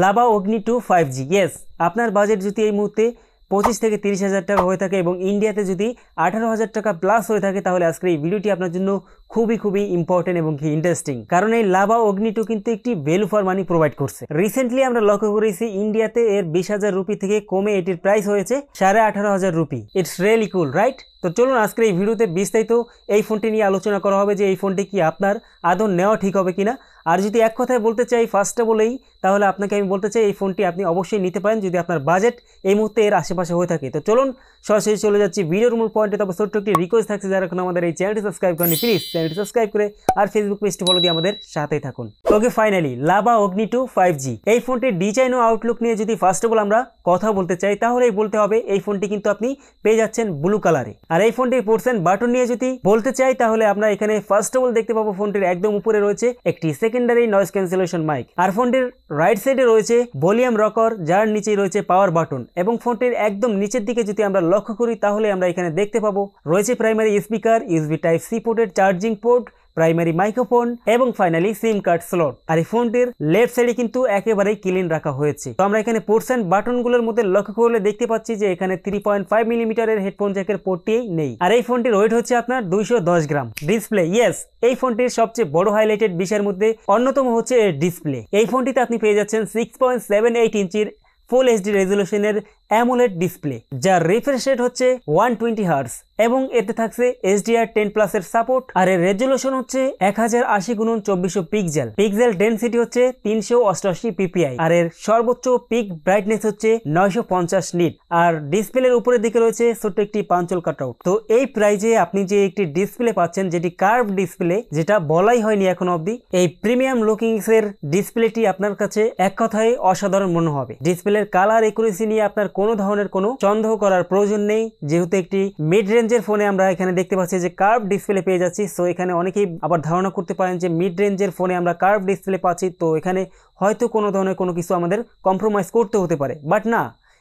lava Agni two five G yes আপনার budget যদি এই মুহূর্তে পঁচিশ থেকে তিরিশ হাজার টাকা হয়ে থাকে এবং ইন্ডিয়াতে যদি আঠারো হাজার টাকা প্লাস হয়ে থাকে তাহলে আজকের এই ভিডিওটি আপনার জন্য খুবই খুবই ইম্পর্টেন্ট এবং কি ইন্টারেস্টিং কারণ এই লাভা অগ্নি টু কিন্তু একটি ভ্যালু ফর মানি প্রোভাইড করছে রিসেন্টলি আমরা লক্ষ্য করেছি ইন্ডিয়াতে এর বিশ হাজার রুপি থেকে কমে এটির প্রাইস হয়েছে সাড়ে আঠারো হাজার rupee it's really cool right তো চলুন আজকের এই ভিডিওতে বিস্তারিত এই ফোনটি নিয়ে আলোচনা করা হবে যে এই ফোনটি কি আপনার আদৌ নেওয়া ঠিক হবে কিনা আর যদি এক কথায় বলতে চাই ফার্স্ট বলেই তাহলে আপনাকে আমি বলতে চাই এই ফোনটি আপনি অবশ্যই নিতে পারেন যদি আপনার বাজেট এই মুহূর্তে এর আশেপাশে হয়ে থাকে তো চলুন সরাসরি চলে যাচ্ছি ভিডিওর মূল পয়েন্টে তবে ছোট্ট একটি রিকোয়েস্ট থাকছে যারা এখন আমাদের এই চ্যানেলটি সাবস্ক্রাইব করেনি প্লিজ চ্যানেলটি সাবস্ক্রাইব করে আর ফেসবুক পেজটি ফলো দিয়ে আমাদের সাথেই থাকুন okay finally Lava Agni two five G এই ফোনটির ডিজাইন ও আউটলুক নিয়ে যদি ফার্স্ট অল আমরা কথা বলতে চাই তাহলেই বলতে হবে এই ফোনটি কিন্তু আপনি পেয়ে যাচ্ছেন ব্লু কালারে আর এই ফোনটির পোর্সেন বাটন নিয়ে যদি বলতে চাই তাহলে আমরা এখানে ফার্স্ট অল দেখতে পাবো ফোনটির একদম উপরে রয়েছে একটি second secondary noise cancellation mic আর ফোনটির রাইট সাইডে রয়েছে ভলিউম রকর যার নিচে রয়েছে পাওয়ার বাটন এবং ফোনটির একদম নিচের দিকে যদি আমরা লক্ষ্য করি তাহলে আমরা এখানে দেখতে পাবো রয়েছে primary speaker USB type C পোর্টের চার্জিং পোর্ট প্রাইমারি মাইক্রোফোন এবং ফাইনালি সিম কার্ড স্লট আর এই ফোনটির লেফট সাইডে কিন্তু একেবারেই ক্লিন রাখা হয়েছে তো আমরা এখানে পোর্সেন্ট বাটনগুলোর মধ্যে লক্ষ্য করলে দেখতে পাচ্ছি যে এখানে থ্রি পয়েন্ট ফাইভ মিলিমিটারের হেডফোন জ্যাকের পোর্টটি নেই আর এই ফোনটির ওয়েট হচ্ছে আপনার দুইশো দশ গ্রাম ডিসপ্লে ইয়েস এই ফোনটির সবচেয়ে বড় হাইলাইটেড বিষয়ের মধ্যে অন্যতম হচ্ছে এর ডিসপ্লে এই ফোনটিতে আপনি পেয়ে যাচ্ছেন সিক্স পয়েন্ট সেভেন এইট ইঞ্চির ফুল এইচডি রেজলিউশনের অ্যামোলেড ডিসপ্লে যার রিফ্রেশ রেট হচ্ছে ওয়ান টোয়েন্টি হার্স এবং এতে থাকছে এসডিআর টেন প্লাস এর সাপোর্ট আর এর রেজুলেশন হচ্ছে এক হাজার আশি গুণন চব্বিশশো পিকজেল পিকজেল ডেন্সিটি হচ্ছে তিনশো অষ্টআশি পিপিআই আর এর সর্বোচ্চ পিক ব্রাইটনেস হচ্ছে নয়শো পঞ্চাশ নিট আর ডিসপ্লের উপরের দিকে রয়েছে ছোট্ট একটি পাঞ্চল কাট আউট তো এই প্রাইজে আপনি যে একটি ডিসপ্লে পাচ্ছেন যেটি কার্ভ ডিসপ্লে যেটা বলাই হয়নি এখন অবধি এই প্রিমিয়াম লুকিংস এর ডিসপ্লেটি আপনার কাছে এক কথায় অসাধারণ মনে হবে ডিসপ্লের কালার একুরেসি নিয়ে আপনার কোনো ধরনের কোনো সন্দেহ করার প্রয়োজন নেই যেহেতু একটি মিড রেঞ্জের ফোনে আমরা এখানে দেখতে পাচ্ছি যে কার্ভ ডিসপ্লে পেয়ে যাচ্ছি সো এখানে অনেকেই আবার ধারণা করতে পারেন যে মিড রেঞ্জের ফোনে আমরা কার্ভ ডিসপ্লে পাচ্ছি তো এখানে হয়তো কোনো ধরনের কোনো কিছু আমাদের কম্প্রোমাইজ করতে হতে পারে বাট না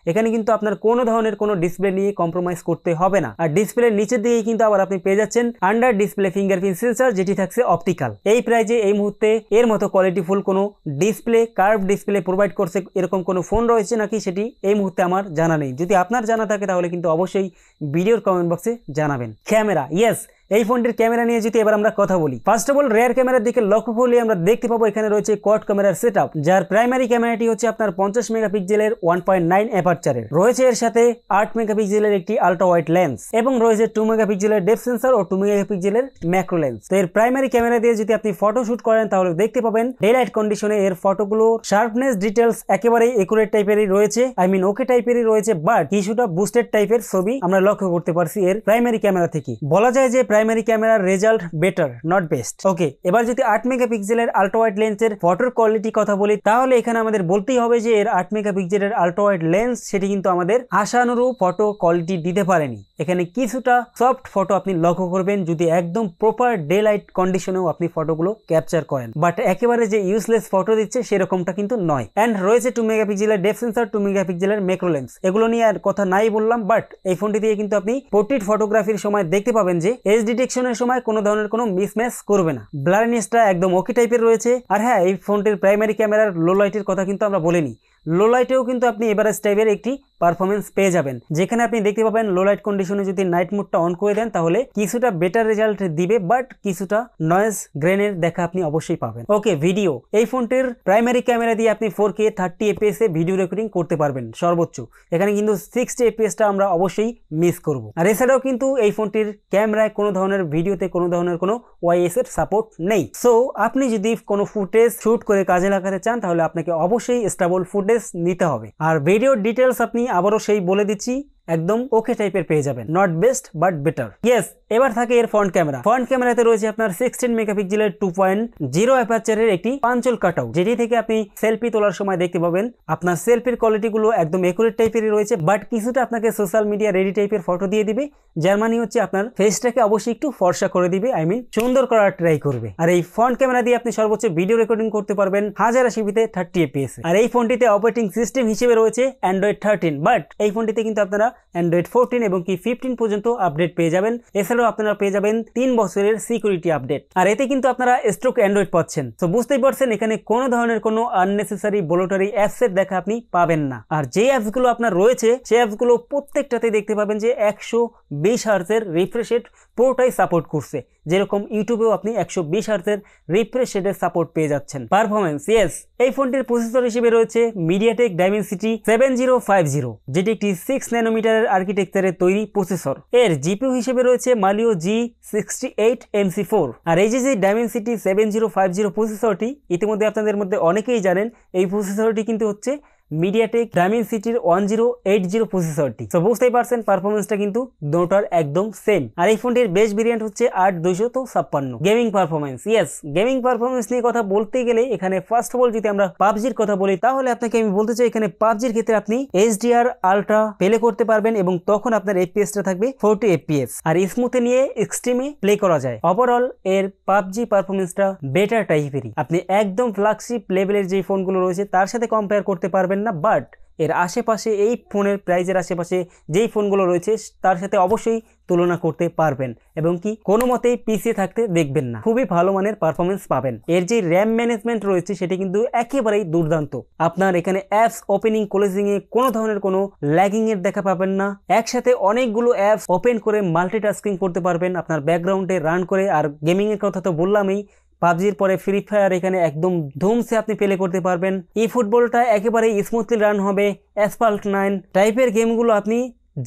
এখানে কিন্তু আপনার কোনো ধরনের কোনো ডিসপ্লে নিয়ে কম্প্রোমাইজ করতে হবে না আর ডিসপ্লের নিচের দিকে কিন্তু আবার আপনি পেয়ে যাচ্ছেন আন্ডার ডিসপ্লে ফিঙ্গারপ্রিন্ট সেন্সার যেটি থাকছে অপটিক্যাল এই প্রাইজে এই মুহূর্তে এর মতো কোয়ালিটিফুল কোনো ডিসপ্লে কার্ভ ডিসপ্লে প্রোভাইড করছে এরকম কোনো ফোন রয়েছে নাকি সেটি এই মুহূর্তে আমার জানা নেই যদি আপনার জানা থাকে তাহলে কিন্তু অবশ্যই ভিডিওর কমেন্ট বক্সে জানাবেন ক্যামেরা ইয়েস এই ফোনটির ক্যামেরা নিয়ে যদি এবার আমরা কথা বলি ফার্স্ট অফ অল রেয়ার ক্যামেরার দিকে লক্ষ্য করলে আমরা দেখতে পাবো এখানে রয়েছে কট ক্যামেরার সেট যার প্রাইমারি ক্যামেরাটি হচ্ছে আপনার পঞ্চাশ মেগাপিক্সেলের ওয়ান পয়েন্ট নাইন অ্যাপারচারের রয়েছে এর সাথে আট মেগাপিক্সেলের একটি আল্ট্রা হোয়াইট লেন্স এবং রয়েছে টু মেগাপিক্সেলের ডেপ সেন্সার ও টু মেগাপিক্সেলের ম্যাক্রো লেন্স তো এর প্রাইমারি ক্যামেরা দিয়ে যদি আপনি ফটো শুট করেন তাহলে দেখতে পাবেন ডেলাইট কন্ডিশনে এর ফটোগুলো শার্পনেস ডিটেলস একেবারেই একুরেট টাইপেরই রয়েছে আই মিন ওকে টাইপেরই রয়েছে বাট কিছুটা বুস্টেড টাইপের ছবি আমরা লক্ষ্য করতে পারছি এর প্রাইমারি ক্যামেরা থেকে বলা যায় যে প্রাইমারি ক্যামেরার result better not best okay এবার যদি আট মেগাপিক্সেলের আল্ট্রাওয়াইড লেন্সের ফটোর কোয়ালিটি কথা বলি তাহলে এখানে আমাদের বলতেই হবে যে এর আট মেগাপিক্সেলের আল্ট্রাওয়াইড লেন্স সেটি কিন্তু আমাদের আশানুরূপ ফটো কোয়ালিটি দিতে পারেনি এখানে কিছুটা সফট ফটো আপনি লক্ষ্য করবেন যদি একদম প্রপার ডে লাইট কন্ডিশনেও আপনি ফটোগুলো ক্যাপচার করেন বাট একেবারে যে ইউজলেস ফটো দিচ্ছে সেরকমটা কিন্তু নয় অ্যান্ড রয়েছে টু মেগাপিক্সেলের ডেপ সেন্সার টু মেগাপিক্সেলের মেক্রো লেন্স এগুলো নিয়ে আর কথা নাই বললাম বাট এই ফোনটি দিয়ে কিন্তু আপনি পোর্ট্রেট ফটোগ্রাফির সময় দেখতে পাবেন যে এস ফেস ডিটেকশনের সময় কোনো ধরনের কোনো মিসম্যাচ করবে না ব্লারিনেসটা একদম ওকে টাইপের রয়েছে আর হ্যাঁ এই ফোনটির প্রাইমারি ক্যামেরার লো লাইটের কথা কিন্তু আমরা বলিনি লো লাইটেও কিন্তু আপনি এভারেজ টাইপের একটি পারফরমেন্স পেয়ে যাবেন যেখানে আপনি দেখতে পাবেন লো লাইট কন্ডিশনে যদি নাইট মুডটা অন করে দেন তাহলে কিছুটা বেটার রেজাল্ট দিবে বাট কিছুটা নয়েজ গ্রেনের দেখা আপনি অবশ্যই পাবেন ওকে ভিডিও এই ফোনটির প্রাইমারি ক্যামেরা দিয়ে আপনি ফোর কে থার্টি এপিএস এ ভিডিও রেকর্ডিং করতে পারবেন সর্বোচ্চ এখানে কিন্তু সিক্সটি এপিএসটা আমরা অবশ্যই মিস করব আর এছাড়াও কিন্তু এই ফোনটির ক্যামেরায় কোনো ধরনের ভিডিওতে কোনো ধরনের কোনো ওয়াইএস এর সাপোর্ট নেই সো আপনি যদি কোনো ফুটেজ শ্যুট করে কাজে লাগাতে চান তাহলে আপনাকে অবশ্যই স্টাবল ফুটেজ নিতে হবে আর ভিডিও ডিটেলস আপনি আবারও সেই বলে দিচ্ছি একদম ওকে টাইপের পেয়ে যাবেন not best but better yes এবার থাকে এর ফ্রন্ট ক্যামেরা ফ্রন্ট ক্যামেরাতে রয়েছে আপনার সিক্সটিন মেগাপিক্সেলের টু পয়েন্ট জিরো অ্যাপাচারের একটি পাঞ্চল আউট যেটি থেকে আপনি সেলফি তোলার সময় দেখতে পাবেন আপনার সেলফির কোয়ালিটিগুলো একদম একুরেট টাইপেরই রয়েছে বাট কিছুটা আপনাকে সোশ্যাল মিডিয়া রেডি টাইপের ফটো দিয়ে দিবে যার মানে হচ্ছে আপনার ফেসটাকে অবশ্যই একটু ফর্সা করে দিবে আই মিন সুন্দর করার ট্রাই করবে আর এই ফ্রন্ট ক্যামেরা দিয়ে আপনি সর্বোচ্চ ভিডিও রেকর্ডিং করতে পারবেন হাজার আশিপিতে থার্টি এপিএস আর এই ফোনটিতে অপারেটিং সিস্টেম হিসেবে রয়েছে অ্যান্ড্রয়েড থার্টিন বাট এই ফোনটিতে কিন্তু আপনারা অ্যান্ড্রয়েড ফোরটিন এবং কি ফিফটিন পর্যন্ত আপডেট পেয়ে যাবেন এছাড়া হলেও আপনারা পেয়ে যাবেন তিন বছরের সিকিউরিটি আপডেট আর এতে কিন্তু আপনারা স্ট্রোক অ্যান্ড্রয়েড পাচ্ছেন তো বুঝতেই পারছেন এখানে কোনো ধরনের কোনো আননেসেসারি বোলোটারি অ্যাপসের দেখা আপনি পাবেন না আর যে অ্যাপসগুলো আপনার রয়েছে সেই অ্যাপসগুলো প্রত্যেকটাতে দেখতে পাবেন যে একশো বিশ হার্সের রিফ্রেশেড পুরোটাই সাপোর্ট করছে যেরকম ইউটিউবেও আপনি একশো বিশ হার্সের রিফ্রেশেডের সাপোর্ট পেয়ে যাচ্ছেন পারফরমেন্স ইয়েস এই ফোনটির প্রসেসর হিসেবে রয়েছে MediaTek Dimensity seven zero five zero যেটি একটি সিক্স ন্যানোমিটারের আর্কিটেকচারের তৈরি প্রসেসর এর জিপিউ হিসেবে রয়েছে Mali G sixty eight MC four আর এই যে যে সেভেন জিরো ফাইভ জিরো প্রসেসরটি ইতিমধ্যে আপনাদের মধ্যে অনেকেই জানেন এই প্রসেসরটি কিন্তু হচ্ছে মিডিয়াটেক গ্রামীণ সিটির ওয়ান জিরো এইট জিরো প্রসেসরটি তো বুঝতেই পারছেন পারফরমেন্সটা কিন্তু দুটোর একদম সেম আর এই ফোনটির বেস্ট ভেরিয়েন্ট হচ্ছে আট দুইশো তো ছাপ্পান্ন gaming performance yes gaming performance নিয়ে কথা বলতে গেলে এখানে ফার্স্ট অফ অল যদি আমরা পাবজির কথা বলি তাহলে আপনাকে আমি বলতে চাই এখানে পাবজির ক্ষেত্রে আপনি এইচডিআর আলট্রা প্লে করতে পারবেন এবং তখন আপনার এফপিএসটা থাকবে ফোরটি এফপিএস আর স্মুথে নিয়ে এক্সট্রিমে প্লে করা যায় ওভারঅল এর পাবজি পারফরমেন্সটা বেটার টাইপেরই আপনি একদম ফ্ল্যাগশিপ লেভেলের যে ফোনগুলো রয়েছে তার সাথে কম্পেয়ার করতে পারবেন না বাট এর আশেপাশে এই ফোনের প্রাইজের আশেপাশে যেই ফোনগুলো রয়েছে তার সাথে অবশ্যই তুলনা করতে পারবেন এবং কি কোনো মতেই পিছিয়ে থাকতে দেখবেন না খুবই ভালো মানের পারফরমেন্স পাবেন এর যে র্যাম ম্যানেজমেন্ট রয়েছে সেটি কিন্তু একেবারেই দুর্দান্ত আপনার এখানে অ্যাপস ওপেনিং ক্লোজিংয়ে কোনো ধরনের কোনো ল্যাগিংয়ের দেখা পাবেন না একসাথে অনেকগুলো অ্যাপস ওপেন করে মাল্টিটাস্কিং করতে পারবেন আপনার ব্যাকগ্রাউন্ডে রান করে আর গেমিংয়ের কথা তো বললামই পাবজির পরে ফ্রি ফায়ার এখানে একদম ধুমসে আপনি প্লে করতে পারবেন এই ফুটবলটা একেবারে স্মুথলি রান হবে অ্যাসপাল্ট নাইন টাইপের গেমগুলো আপনি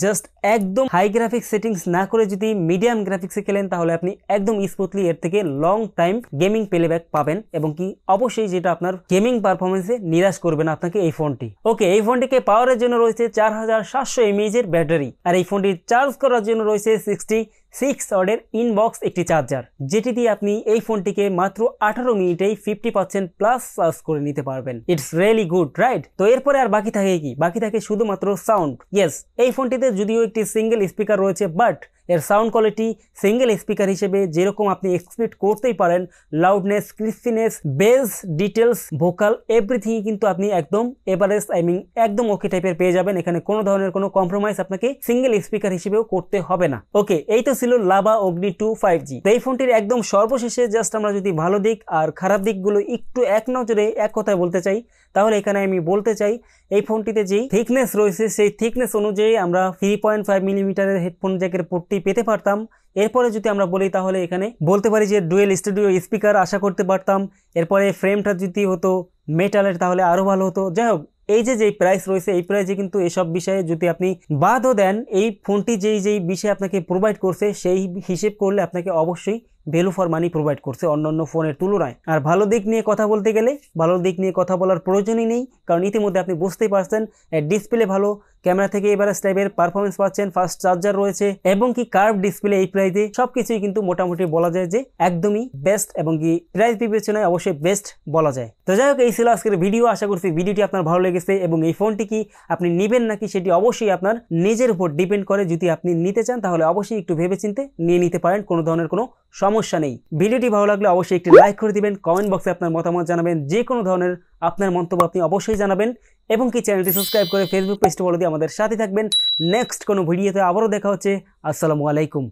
জাস্ট একদম হাই গ্রাফিক্স সেটিংস না করে যদি মিডিয়াম গ্রাফিক্সে খেলেন তাহলে আপনি একদম স্মুথলি এর থেকে লং টাইম গেমিং প্লেব্যাক পাবেন এবং কি অবশ্যই যেটা আপনার গেমিং পারফরমেন্সে নিরাশ করবে না আপনাকে এই ফোনটি ওকে এই ফোনটিকে পাওয়ারের জন্য রয়েছে চার হাজার সাতশো এমএইচের ব্যাটারি আর এই ফোনটি চার্জ করার জন্য রয়েছে সিক্সটি সিক্স অর্ডের ইনবক্স একটি চার্জার যেটি দিয়ে আপনি এই ফোনটিকে মাত্র আঠারো মিনিটেই ফিফটি পার্সেন্ট প্লাস চার্জ করে নিতে পারবেন ইটস রিয়েলি গুড রাইট তো এরপরে আর বাকি থাকে কি বাকি থাকে শুধুমাত্র সাউন্ড ইয়েস এই ফোনটিতে যদিও একটি সিঙ্গেল স্পিকার রয়েছে বাট এর সাউন্ড কোয়ালিটি সিঙ্গেল স্পিকার হিসেবে যেরকম আপনি এক্সপেক্ট করতেই পারেন loudness crispness bass details vocal এভরিথিংই কিন্তু আপনি একদম এভারেস্ট আই মিন একদম ওকে টাইপের পেয়ে যাবেন এখানে কোনো ধরনের কোনো কম্প্রোমাইজ আপনাকে সিঙ্গেল স্পিকার হিসেবেও করতে হবে না ওকে এই তো ছিল lava Agni two five G এই ফোনটির একদম সর্বশেষে জাস্ট আমরা যদি ভালো দিক আর খারাপ দিকগুলো একটু এক নজরে এক কথায় বলতে চাই তাহলে এখানে আমি বলতে চাই এই ফোনটিতে যেই থিকনেস রয়েছে সেই থিকনেস অনুযায়ী আমরা থ্রি পয়েন্ট ফাইভ মিলিমিটারের হেডফোন জ্যাকের পোর্টটি পেতে পারতাম এরপরে যদি আমরা বলি তাহলে এখানে বলতে পারি যে ডুয়েল স্টুডিও স্পিকার আশা করতে পারতাম এরপরে ফ্রেমটা যদি হতো মেটালের তাহলে আরও ভালো হতো যাই হোক এই যে যেই প্রাইস রয়েছে এই প্রাইসে কিন্তু এসব বিষয়ে যদি আপনি বাদও দেন এই ফোনটি যেই যেই বিষয়ে আপনাকে প্রোভাইড করছে সেই হিসেব করলে আপনাকে অবশ্যই ভ্যালু ফর মানি প্রোভাইড করছে অন্যান্য ফোনের তুলনায় আর ভালো দিক নিয়ে কথা বলতে গেলে ভালো দিক নিয়ে কথা বলার প্রয়োজনই নেই কারণ ইতিমধ্যে আপনি বুঝতেই পারছেন ডিসপ্লে ভালো ক্যামেরা থেকে এবার স্ল্যাবের পারফরমেন্স পাচ্ছেন ফার্স্ট চার্জার রয়েছে এবং কি কার্ভ ডিসপ্লে এই প্রাইজে সবকিছুই কিন্তু মোটামুটি বলা যায় যে একদমই বেস্ট এবং কি প্রাইস বিবেচনায় অবশ্যই বেস্ট বলা যায় তো যাই হোক এই ছিল আজকের ভিডিও আশা করছি ভিডিওটি আপনার ভালো লেগেছে এবং এই ফোনটি কি আপনি নেবেন নাকি সেটি অবশ্যই আপনার নিজের উপর ডিপেন্ড করে যদি আপনি নিতে চান তাহলে অবশ্যই একটু ভেবেচিন্তে নিয়ে নিতে পারেন কোনো ধরনের কোনো সমস্যা নেই ভিডিওটি ভালো লাগলে অবশ্যই একটি লাইক করে দিবেন কমেন্ট বক্সে আপনার মতামত জানাবেন যে কোনো ধরনের আপনার মন্তব্য আপনি অবশ্যই জানাবেন এবং কি চ্যানেলটি সাবস্ক্রাইব করে ফেসবুক পেজটি ফলো দিয়ে আমাদের সাথে থাকবেন নেক্সট কোনো ভিডিওতে আবারও দেখা হচ্ছে আসসালামু আলাইকুম